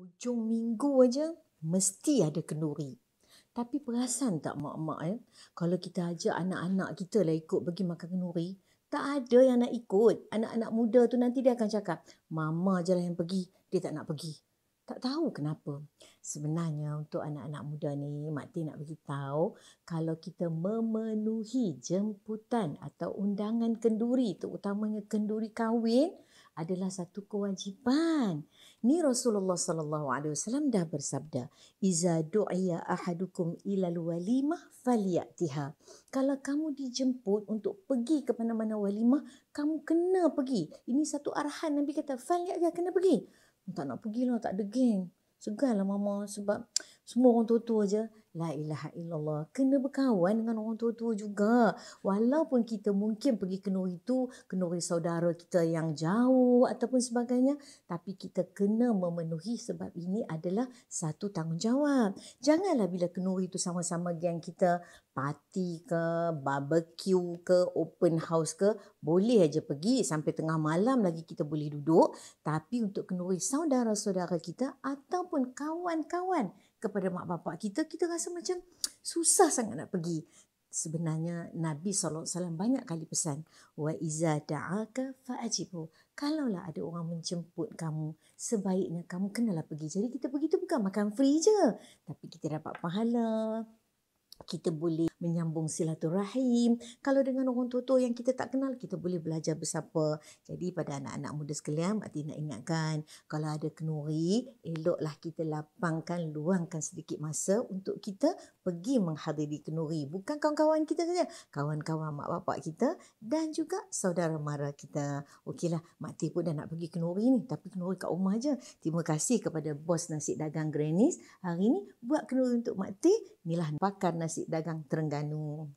Ujung minggu aja mesti ada kenduri. Tapi perasan tak mak-mak ya? Kalau kita ajak anak-anak kita lah ikut pergi makan kenduri, tak ada yang nak ikut. Anak-anak muda tu nanti dia akan cakap, mama je lah yang pergi, dia tak nak pergi. Tak tahu kenapa. Sebenarnya untuk anak-anak muda ni, Mak T nak beritahu kalau kita memenuhi jemputan atau undangan kenduri, utamanya kenduri kahwin, adalah satu kewajipan. Ni Rasulullah sallallahu alaihi wasallam dah bersabda, "Iza du'iya ahadukum ila walimah faliyatiha." Kalau kamu dijemput untuk pergi ke mana-mana walimah, kamu kena pergi. Ini satu arahan Nabi kata, "Faliyatiha kena pergi." Tak nak pergi lah, tak ada geng. Segan lah mama sebab semua orang tua-tua je. La ilaha illallah. Kena berkawan dengan orang tua-tua juga. Walaupun kita mungkin pergi kenuri itu, kenuri saudara kita yang jauh ataupun sebagainya. Tapi kita kena memenuhi sebab ini adalah satu tanggungjawab. Janganlah bila kenuri itu sama-sama geng kita, parti ke, barbecue ke, open house ke, boleh aja pergi sampai tengah malam lagi kita boleh duduk. Tapi untuk kenuri saudara-saudara kita ataupun kawan-kawan kepada mak bapak kita, kita rasa rasa macam susah sangat nak pergi. Sebenarnya Nabi saw banyak kali pesan wa iza da'aka fa'ajibu. Kalaulah ada orang menjemput kamu, sebaiknya kamu kenalah pergi. Jadi kita pergi tu bukan makan free je, tapi kita dapat pahala. Kita boleh menyambung silaturahim. Kalau dengan orang tua-tua yang kita tak kenal, kita boleh belajar bersapa. Jadi pada anak-anak muda sekalian, mesti nak ingatkan kalau ada kenuri, eloklah kita lapangkan, luangkan sedikit masa untuk kita pergi menghadiri kenuri. Bukan kawan-kawan kita saja, kawan-kawan mak bapak kita dan juga saudara mara kita. Okeylah, Mak T pun dah nak pergi kenuri ni. Tapi kenuri kat rumah je. Terima kasih kepada bos nasi dagang Granny's. Hari ini buat kenuri untuk Mak T. Inilah pakar nasi dagang Terengganu. à nous